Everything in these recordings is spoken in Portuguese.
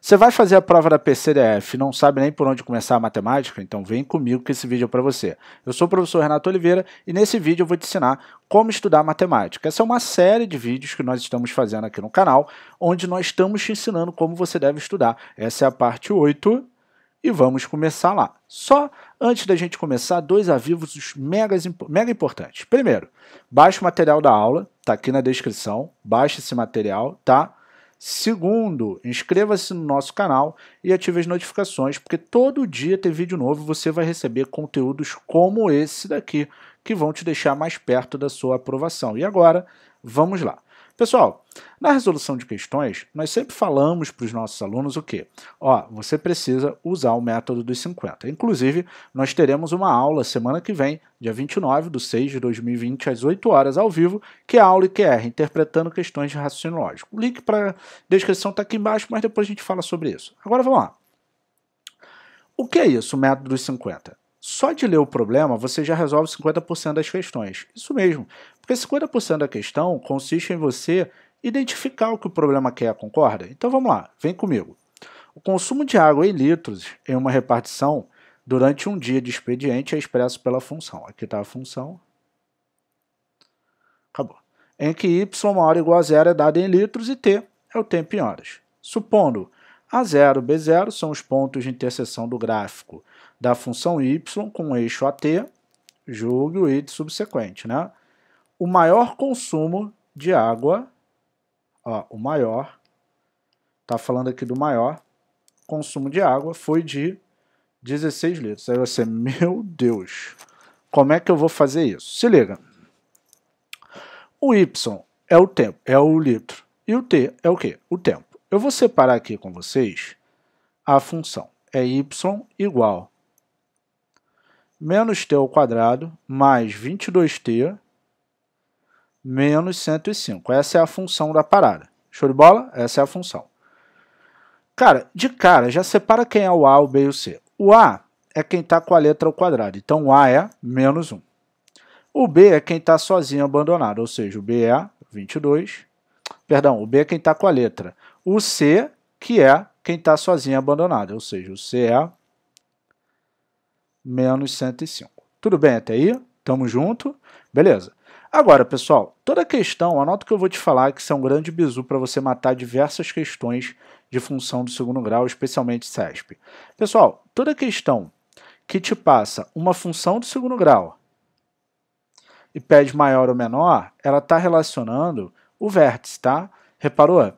Você vai fazer a prova da PCDF não sabe nem por onde começar a matemática? Então vem comigo que esse vídeo é para você. Eu sou o professor Renato Oliveira e nesse vídeo eu vou te ensinar como estudar matemática. Essa é uma série de vídeos que nós estamos fazendo aqui no canal, onde nós estamos te ensinando como você deve estudar. Essa é a parte 8 e vamos começar lá. Só antes da gente começar, dois avivos mega importantes. Primeiro, baixe o material da aula, tá aqui na descrição, baixe esse material, tá? Segundo, inscreva-se no nosso canal e ative as notificações, porque todo dia tem vídeo novo você vai receber conteúdos como esse daqui, que vão te deixar mais perto da sua aprovação. E agora, vamos lá. Pessoal, na resolução de questões, nós sempre falamos para os nossos alunos o quê? Ó, você precisa usar o método dos 50. Inclusive, nós teremos uma aula semana que vem, dia 29 de 6 de 2020, às 8 horas, ao vivo, que é a aula IQR, Interpretando Questões de Raciocínio Lógico. O link para a descrição está aqui embaixo, mas depois a gente fala sobre isso. Agora vamos lá. O que é isso, o método dos 50? Só de ler o problema, você já resolve 50% das questões. Isso mesmo. Porque 50% da questão consiste em você identificar o que o problema quer, concorda? Então vamos lá, vem comigo. O consumo de água em litros em uma repartição durante um dia de expediente é expresso pela função. Aqui está a função. Acabou. Em que y maior ou igual a zero é dado em litros e t é o tempo em horas. Supondo a zero, b zero são os pontos de interseção do gráfico da função y com eixo AT, julgue o eixo subsequente. Né? O maior consumo de água, ó, o maior, está falando aqui do maior, consumo de água foi de 16 litros. Aí você, meu Deus, como é que eu vou fazer isso? Se liga. O y é o tempo, é o litro. E o t é o quê? O tempo. Eu vou separar aqui com vocês a função. É y igual menos t ao quadrado mais 22t menos 105. Essa é a função da parada. Show de bola? Essa é a função. Cara, de cara, já separa quem é o A, o B e o C. O A é quem está com a letra ao quadrado, então o A é menos 1. O B é quem está sozinho abandonado, ou seja, o B é 22. Perdão, o B é quem está com a letra. O C, que é quem está sozinho abandonado, ou seja, o C é menos 105. Tudo bem até aí? Tamo junto? Beleza. Agora, pessoal, toda questão, anota que eu vou te falar que são é um grande bizu para você matar diversas questões de função do segundo grau, especialmente CESP. Pessoal, toda questão que te passa uma função do segundo grau e pede maior ou menor, ela está relacionando o vértice, tá? Reparou?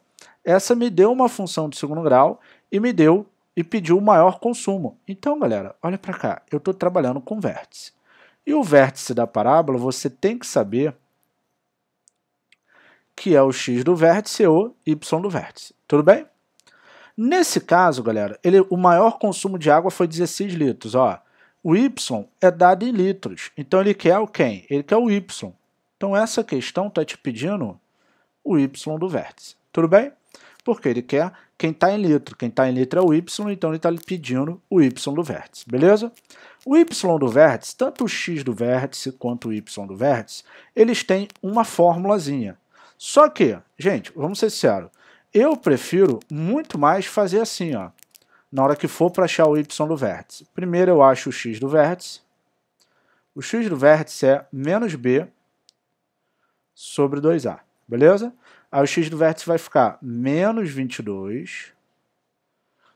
Essa me deu uma função do segundo grau e me deu e pediu o maior consumo. Então, galera, olha para cá, eu estou trabalhando com vértice. E o vértice da parábola, você tem que saber que é o x do vértice ou y do vértice. Tudo bem? Nesse caso, galera, ele, o maior consumo de água foi 16 litros. Ó. O y é dado em litros, então ele quer o quem? Ele quer o y. Então essa questão está te pedindo o y do vértice. Tudo bem? porque ele quer quem está em litro. Quem está em litro é o y, então ele está pedindo o y do vértice, beleza? O y do vértice, tanto o x do vértice quanto o y do vértice, eles têm uma formulazinha. Só que, gente, vamos ser sinceros, eu prefiro muito mais fazer assim, ó, na hora que for para achar o y do vértice. Primeiro eu acho o x do vértice. O x do vértice é menos b sobre 2a, beleza? Aí o x do vértice vai ficar menos 22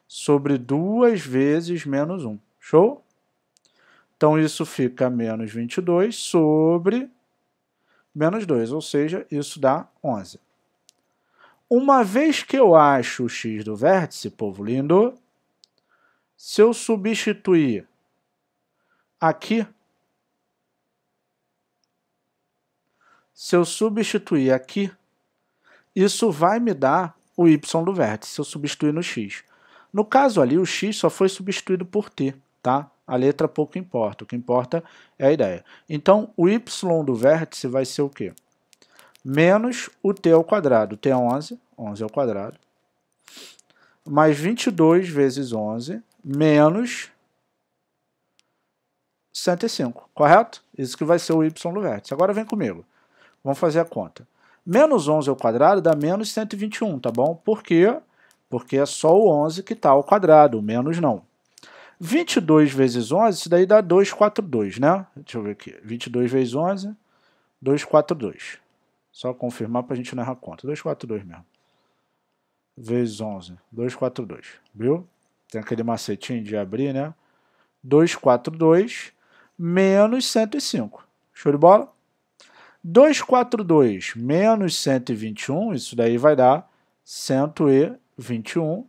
sobre 2 vezes menos 1. Show? Então, isso fica menos 22 sobre menos 2, ou seja, isso dá 11. Uma vez que eu acho o x do vértice, povo lindo, se eu substituir aqui, se eu substituir aqui isso vai me dar o y do vértice, se eu substituir no x. No caso ali, o x só foi substituído por t, tá? A letra pouco importa, o que importa é a ideia. Então, o y do vértice vai ser o quê? Menos o t ao quadrado, t é 11, 11 ao quadrado, mais 22 vezes 11, menos 105, correto? Isso que vai ser o y do vértice. Agora vem comigo, vamos fazer a conta. Menos 11 ao quadrado dá menos 121, tá bom? Por quê? Porque é só o 11 que está ao quadrado, o menos não. 22 vezes 11, isso daí dá 242, né? Deixa eu ver aqui. 22 vezes 11, 242. Só confirmar para a gente não errar a conta. 242 mesmo. Vezes 11, 242. Viu? Tem aquele macetinho de abrir, né? 242 menos 105. Show de bola? 242 menos 121, isso daí vai dar 121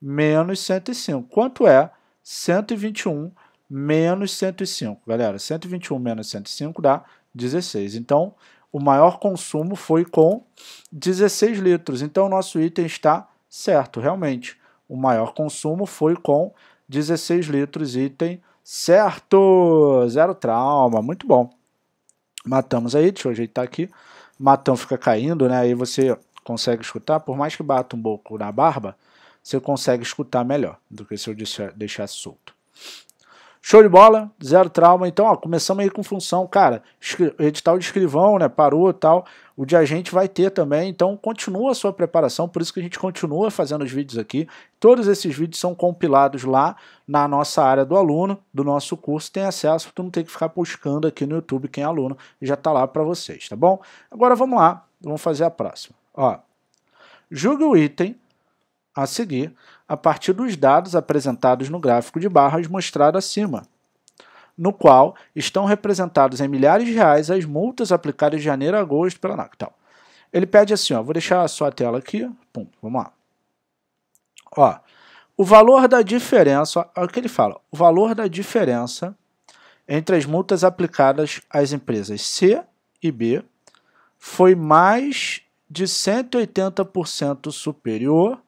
menos 105. Quanto é 121 menos 105? Galera, 121 menos 105 dá 16. Então, o maior consumo foi com 16 litros. Então, o nosso item está certo, realmente. O maior consumo foi com 16 litros, item certo. Zero trauma, muito bom. Matamos aí, deixa eu ajeitar aqui. Matão fica caindo, né? Aí você consegue escutar, por mais que bata um pouco na barba, você consegue escutar melhor do que se eu deixasse solto. Show de bola, zero trauma. Então, ó, começamos aí com função, cara. Edital de escrivão, né? Parou tal. O de agente vai ter também. Então, continua a sua preparação. Por isso que a gente continua fazendo os vídeos aqui. Todos esses vídeos são compilados lá na nossa área do aluno, do nosso curso. Tem acesso, tu não tem que ficar buscando aqui no YouTube quem é aluno. Já tá lá para vocês, tá bom? Agora vamos lá, vamos fazer a próxima. Ó, julgue o item a seguir a partir dos dados apresentados no gráfico de barras mostrado acima, no qual estão representados em milhares de reais as multas aplicadas de janeiro a agosto pela NACTAL. Ele pede assim, ó, vou deixar só a tela aqui, pum, vamos lá. Ó, o valor da diferença, olha é o que ele fala, o valor da diferença entre as multas aplicadas às empresas C e B foi mais de 180% superior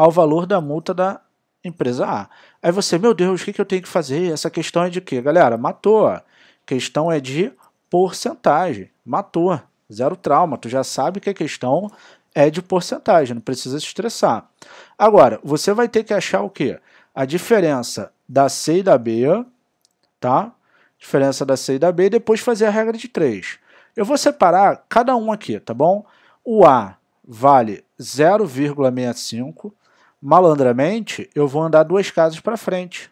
ao valor da multa da empresa A. Aí você, meu Deus, o que, que eu tenho que fazer? Essa questão é de quê? Galera, matou. A questão é de porcentagem. Matou. Zero trauma. Tu já sabe que a questão é de porcentagem, não precisa se estressar. Agora, você vai ter que achar o quê? A diferença da C e da B, tá? Diferença da C e da B, e depois fazer a regra de 3. Eu vou separar cada um aqui, tá bom? O A vale 0,65, malandramente, eu vou andar duas casas para frente.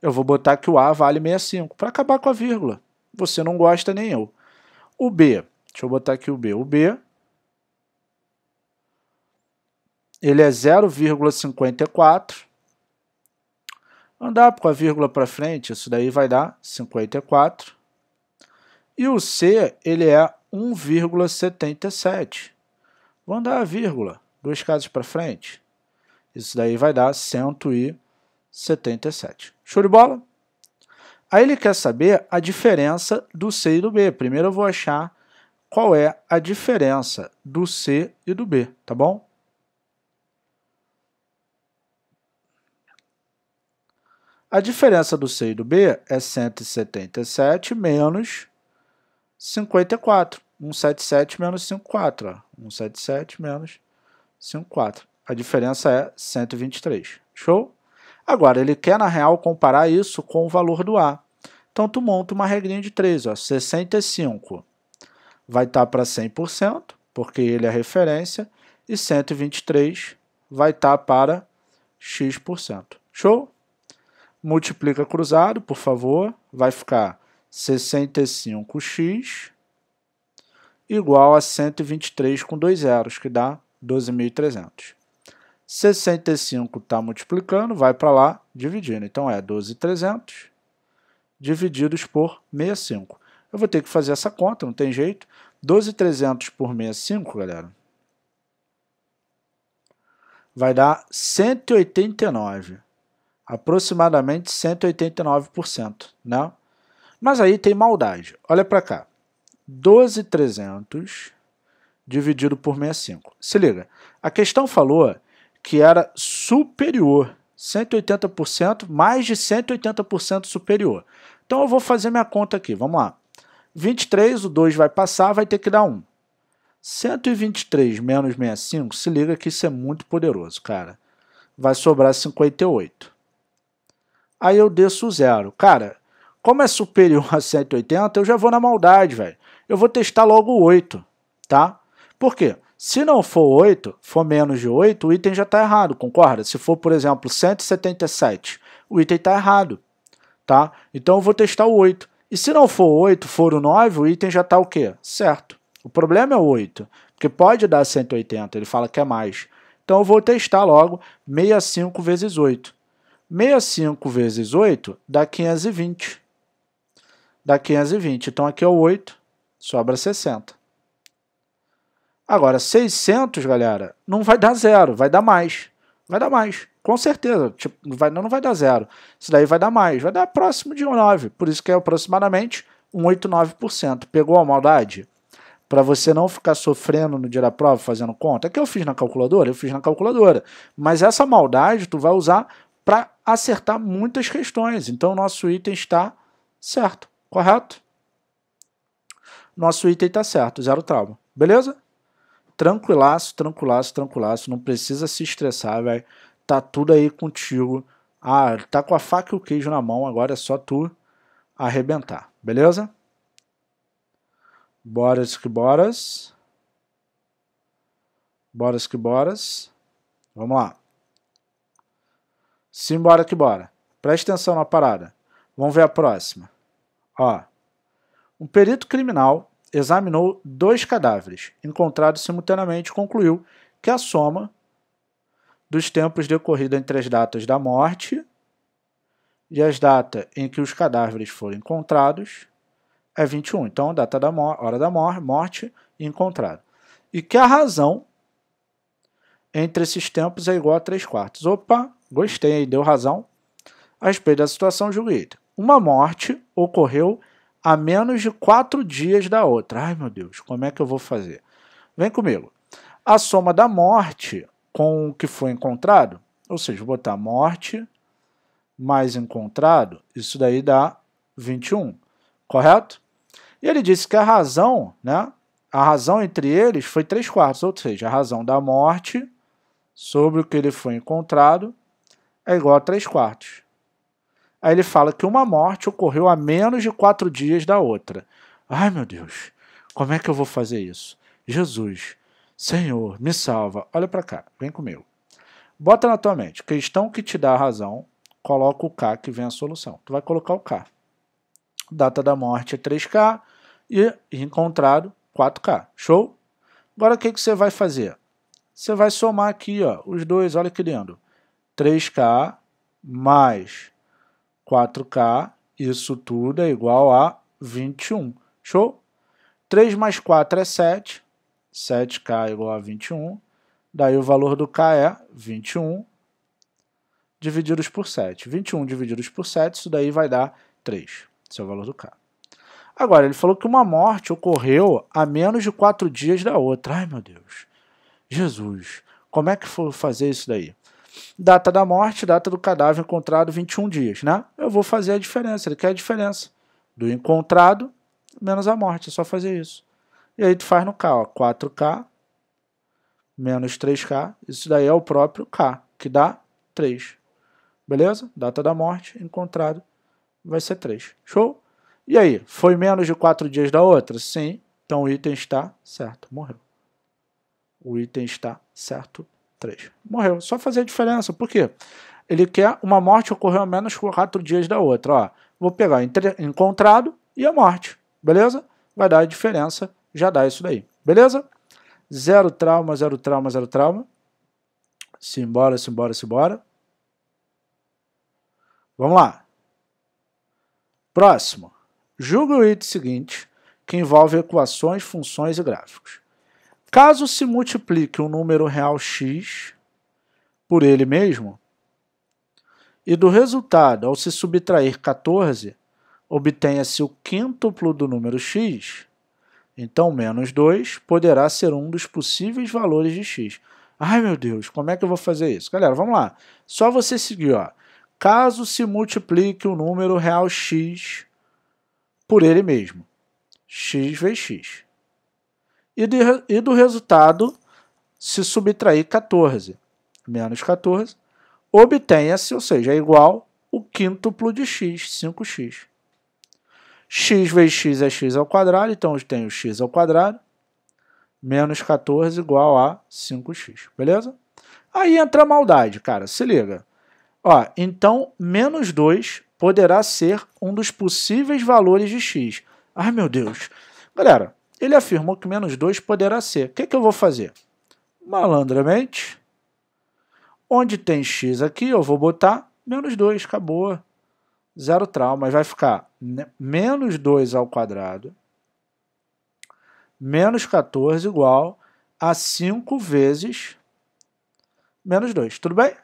Eu vou botar que o A vale 65 para acabar com a vírgula. Você não gosta nem eu. O B, deixa eu botar aqui o B. O B ele é 0,54. Andar com a vírgula para frente, isso daí vai dar 54. E o C, ele é 1,77. Vou andar a vírgula, duas casas para frente. Isso daí vai dar 177. Show de bola? Aí ele quer saber a diferença do C e do B. Primeiro eu vou achar qual é a diferença do C e do B, tá bom? A diferença do C e do B é 177 menos 54. 177 menos 54. Ó. 177 menos 54. A diferença é 123. Show? Agora, ele quer, na real, comparar isso com o valor do A. Então, tu monta uma regrinha de 3, ó, 65 vai estar tá para 100%, porque ele é referência, e 123 vai estar tá para x%. Show? Multiplica cruzado, por favor, vai ficar 65x igual a 123 com dois zeros, que dá 12.300. 65 está multiplicando, vai para lá, dividindo. Então é 12,300 divididos por 65. Eu vou ter que fazer essa conta, não tem jeito. 12,300 por 65, galera, vai dar 189. Aproximadamente 189%, né? Mas aí tem maldade. Olha para cá. 12,300 dividido por 65. Se liga, a questão falou que era superior, 180%, mais de 180% superior. Então eu vou fazer minha conta aqui, vamos lá. 23, o 2 vai passar, vai ter que dar 1. 123 menos 65, se liga que isso é muito poderoso, cara. Vai sobrar 58. Aí eu desço o zero. Cara, como é superior a 180, eu já vou na maldade, velho. Eu vou testar logo o 8, tá? Por quê? Se não for 8, for menos de 8, o item já está errado, concorda? Se for, por exemplo, 177, o item está errado, tá? Então eu vou testar o 8. E se não for 8, for o 9, o item já está o quê? Certo. O problema é o 8, porque pode dar 180, ele fala que é mais. Então eu vou testar logo 65 vezes 8. 65 vezes 8 dá 520. Dá 520, então aqui é o 8, sobra 60. Agora, 600, galera, não vai dar zero, vai dar mais. Vai dar mais, com certeza. Tipo, vai, não vai dar zero. Isso daí vai dar mais, vai dar próximo de um 9. Por isso que é aproximadamente um Pegou a maldade? Para você não ficar sofrendo no dia da prova fazendo conta. É que eu fiz na calculadora? Eu fiz na calculadora. Mas essa maldade tu vai usar para acertar muitas questões. Então, nosso item está certo, correto? Nosso item está certo, zero trauma. Beleza? tranquilaço, tranquilaço, tranquilaço, não precisa se estressar, velho. Tá tudo aí contigo. Ah, tá com a faca e o queijo na mão, agora é só tu arrebentar, beleza? Boras que boras. Boras que boras. Vamos lá. Simbora que bora. Presta atenção na parada. Vamos ver a próxima. Ó. Um perito criminal examinou dois cadáveres encontrados simultaneamente concluiu que a soma dos tempos decorridos entre as datas da morte e as datas em que os cadáveres foram encontrados é 21. Então, a data da hora da morte e encontrado. E que a razão entre esses tempos é igual a 3 quartos. Opa, gostei, deu razão. A respeito da situação, julguei. Uma morte ocorreu a menos de quatro dias da outra. Ai meu Deus, como é que eu vou fazer? Vem comigo. A soma da morte com o que foi encontrado, ou seja, botar morte mais encontrado, isso daí dá 21, correto? E ele disse que a razão, né? A razão entre eles foi 3 quartos, ou seja, a razão da morte sobre o que ele foi encontrado é igual a 3 quartos. Aí ele fala que uma morte ocorreu a menos de quatro dias da outra. Ai meu Deus, como é que eu vou fazer isso? Jesus, Senhor, me salva. Olha para cá, vem comigo. Bota na tua mente, questão que te dá a razão, coloca o K que vem a solução. Tu vai colocar o K. Data da morte é 3K e encontrado 4K. Show? Agora o que, que você vai fazer? Você vai somar aqui ó, os dois, olha que lindo. 3K mais 4K, isso tudo é igual a 21. Show? 3 mais 4 é 7. 7K é igual a 21. Daí o valor do K é 21 divididos por 7. 21 divididos por 7, isso daí vai dar 3. Esse é o valor do K. Agora, ele falou que uma morte ocorreu a menos de 4 dias da outra. Ai, meu Deus. Jesus, como é que foi fazer isso daí? data da morte, data do cadáver encontrado, 21 dias, né? Eu vou fazer a diferença, ele quer a diferença do encontrado menos a morte, é só fazer isso. E aí tu faz no K, ó, 4K menos 3K, isso daí é o próprio K, que dá 3. Beleza? Data da morte, encontrado, vai ser 3. Show? E aí, foi menos de 4 dias da outra? Sim, então o item está certo, morreu. O item está certo 3. Morreu. Só fazer a diferença. Por quê? Ele quer uma morte ocorreu a menos 4 dias da outra. Ó, vou pegar entre, encontrado e a morte. Beleza? Vai dar a diferença. Já dá isso daí. Beleza? Zero trauma, zero trauma, zero trauma. Simbora, simbora, simbora. Vamos lá. Próximo. Julgue o item seguinte, que envolve equações, funções e gráficos. Caso se multiplique um número real x por ele mesmo, e do resultado, ao se subtrair 14, obtenha-se o quíntuplo do número x, então menos 2 poderá ser um dos possíveis valores de x. Ai meu Deus, como é que eu vou fazer isso? Galera, vamos lá. Só você seguir, ó. Caso se multiplique o um número real x por ele mesmo, x vezes x e, de, e do resultado se subtrair 14. Menos 14, obtenha-se, ou seja, é igual o quíntuplo de x, 5x. x vezes x é x ao quadrado, então eu tenho x ao quadrado menos 14 igual a 5x, beleza? Aí entra a maldade, cara, se liga. Ó, então, menos 2 poderá ser um dos possíveis valores de x. Ai, meu Deus. Galera, ele afirmou que menos 2 poderá ser. O que, é que eu vou fazer? Malandramente, onde tem x aqui, eu vou botar menos 2, acabou. Zero trauma, vai ficar menos 2 ao quadrado, menos 14 igual a 5 vezes menos 2, tudo bem?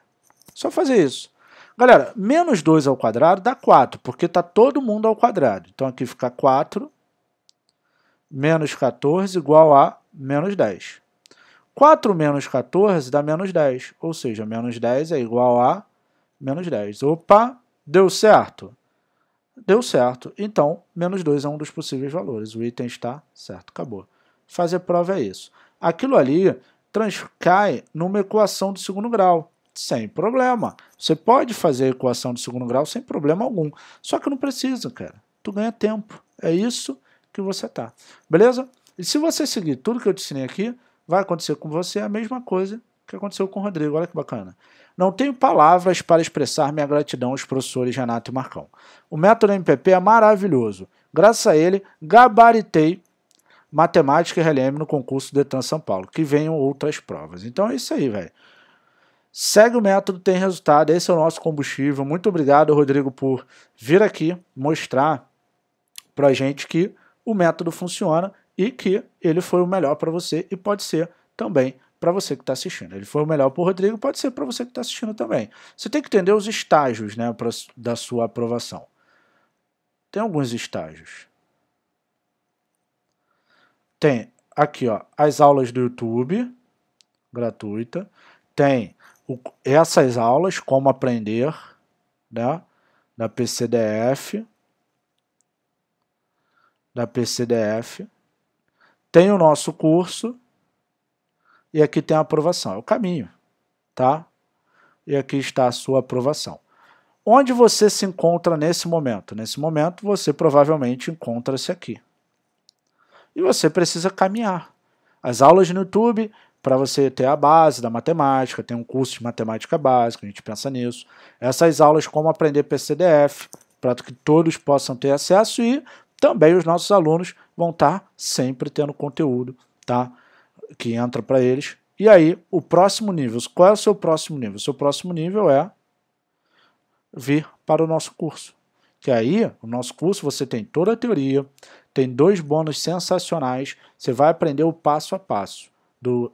Só fazer isso. Galera, menos 2 ao quadrado dá 4, porque está todo mundo ao quadrado. Então aqui fica 4 menos 14 igual a menos 10. 4 menos 14 dá menos 10, ou seja, menos 10 é igual a menos 10. Opa, deu certo? Deu certo. Então, menos 2 é um dos possíveis valores. O item está certo, acabou. Fazer prova é isso. Aquilo ali cai numa equação de segundo grau, sem problema. Você pode fazer a equação de segundo grau sem problema algum. Só que não precisa, cara. Tu ganha tempo. É isso que você está. Beleza? E se você seguir tudo que eu te ensinei aqui, vai acontecer com você a mesma coisa que aconteceu com o Rodrigo. Olha que bacana. Não tenho palavras para expressar minha gratidão aos professores Renato e Marcão. O método MPP é maravilhoso. Graças a ele, gabaritei matemática e RLM no concurso Detran São Paulo. Que venham outras provas. Então é isso aí, velho. Segue o método, tem resultado. Esse é o nosso combustível. Muito obrigado, Rodrigo, por vir aqui mostrar pra gente que o método funciona e que ele foi o melhor para você e pode ser também para você que está assistindo. Ele foi o melhor para o Rodrigo, pode ser para você que está assistindo também. Você tem que entender os estágios né, pra, da sua aprovação. Tem alguns estágios. Tem aqui ó, as aulas do YouTube, gratuita. Tem o, essas aulas, como aprender, né, da PCDF da PCDF, tem o nosso curso e aqui tem a aprovação, é o caminho, tá? E aqui está a sua aprovação. Onde você se encontra nesse momento? Nesse momento você provavelmente encontra-se aqui. E você precisa caminhar. As aulas no YouTube para você ter a base da matemática, tem um curso de matemática básica, a gente pensa nisso. Essas aulas como aprender PCDF, para que todos possam ter acesso e também os nossos alunos vão estar tá sempre tendo conteúdo tá? que entra para eles. E aí, o próximo nível, qual é o seu próximo nível? O seu próximo nível é vir para o nosso curso. Que aí, o nosso curso, você tem toda a teoria, tem dois bônus sensacionais, você vai aprender o passo a passo do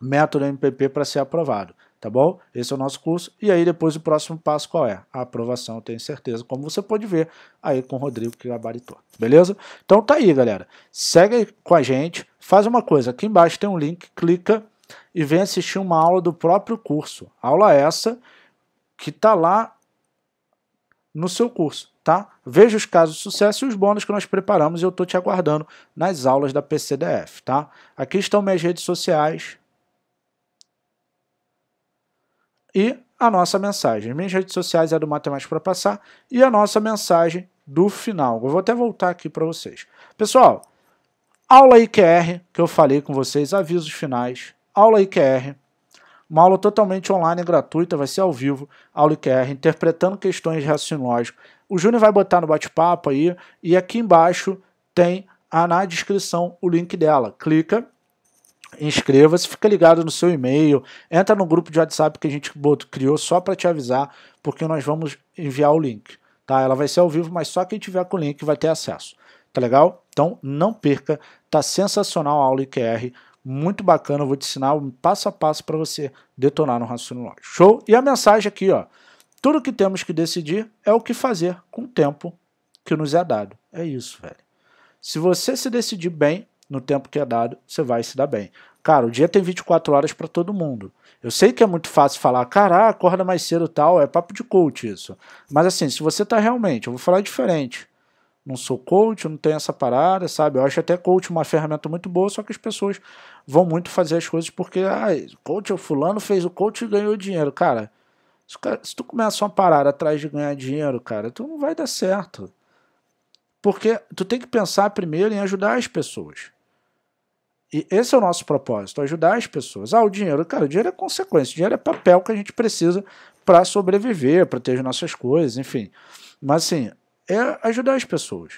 método MPP para ser aprovado tá bom? Esse é o nosso curso. E aí depois o próximo passo qual é? A aprovação, tenho certeza, como você pode ver aí com o Rodrigo que gabaritou, beleza? Então tá aí, galera. Segue aí com a gente, faz uma coisa, aqui embaixo tem um link, clica e vem assistir uma aula do próprio curso. Aula essa que tá lá no seu curso, tá? Veja os casos de sucesso e os bônus que nós preparamos e eu tô te aguardando nas aulas da PCDF, tá? Aqui estão minhas redes sociais, e a nossa mensagem. Minhas redes sociais é do Matemática para Passar e a nossa mensagem do final. Eu vou até voltar aqui para vocês. Pessoal, aula IQR que eu falei com vocês, avisos finais, aula IQR, uma aula totalmente online gratuita, vai ser ao vivo, aula IQR, interpretando questões de raciocínio lógico. O Júnior vai botar no bate-papo aí e aqui embaixo tem ah, na descrição o link dela. Clica inscreva-se, fica ligado no seu e-mail, entra no grupo de WhatsApp que a gente criou só para te avisar, porque nós vamos enviar o link. Tá? Ela vai ser ao vivo, mas só quem tiver com o link vai ter acesso. Tá legal? Então não perca, tá sensacional a aula IQR, muito bacana, eu vou te ensinar um passo a passo para você detonar no raciocínio lógico. Show? E a mensagem aqui, ó. Tudo que temos que decidir é o que fazer com o tempo que nos é dado. É isso, velho. Se você se decidir bem, no tempo que é dado, você vai se dar bem. Cara, o dia tem 24 horas para todo mundo. Eu sei que é muito fácil falar, cara, ah, acorda mais cedo tal, é papo de coach isso. Mas assim, se você tá realmente, eu vou falar diferente. Não sou coach, não tenho essa parada, sabe? Eu acho até coach uma ferramenta muito boa, só que as pessoas vão muito fazer as coisas porque, ah, coach, o fulano fez o coach e ganhou dinheiro. Cara, se tu começa uma parada atrás de ganhar dinheiro, cara, tu não vai dar certo. Porque tu tem que pensar primeiro em ajudar as pessoas. E esse é o nosso propósito, ajudar as pessoas. Ah, o dinheiro, cara, o dinheiro é consequência, o dinheiro é papel que a gente precisa para sobreviver, para ter as nossas coisas, enfim. Mas assim, é ajudar as pessoas.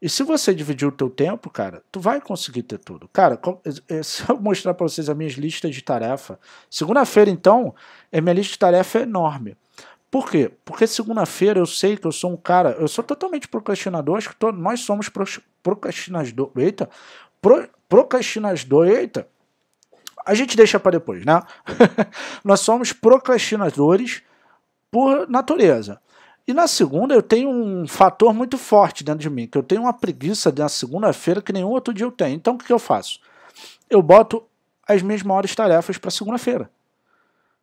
E se você dividir o teu tempo, cara, tu vai conseguir ter tudo. Cara, eh, eh, se eu mostrar para vocês as minhas listas de tarefa, segunda-feira então, a minha lista de tarefa é enorme. Por quê? Porque segunda-feira eu sei que eu sou um cara, eu sou totalmente procrastinador, acho que todos nós somos pro, procrastinador. Eita, pro, procrastinador, eita. A gente deixa para depois, né? nós somos procrastinadores por natureza. E na segunda eu tenho um fator muito forte dentro de mim, que eu tenho uma preguiça na segunda-feira que nenhum outro dia eu tenho. Então o que eu faço? Eu boto as minhas maiores tarefas para segunda-feira.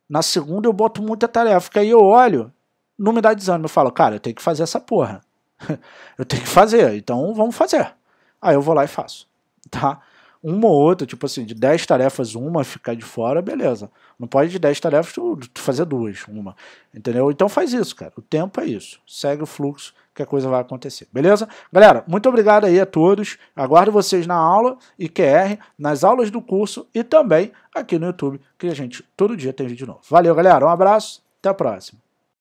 Na segunda eu boto muita tarefa, que aí eu olho, não me dá desânimo. Eu falo, cara, eu tenho que fazer essa porra. eu tenho que fazer, então vamos fazer. Aí eu vou lá e faço, tá? Uma ou outra, tipo assim, de 10 tarefas, uma ficar de fora, beleza. Não pode de 10 tarefas tu, tu fazer duas, uma. Entendeu? Então faz isso, cara. O tempo é isso. Segue o fluxo que a coisa vai acontecer. Beleza? Galera, muito obrigado aí a todos. Aguardo vocês na aula IQR, nas aulas do curso e também aqui no YouTube, que a gente todo dia tem vídeo novo. Valeu, galera. Um abraço. Até a próxima.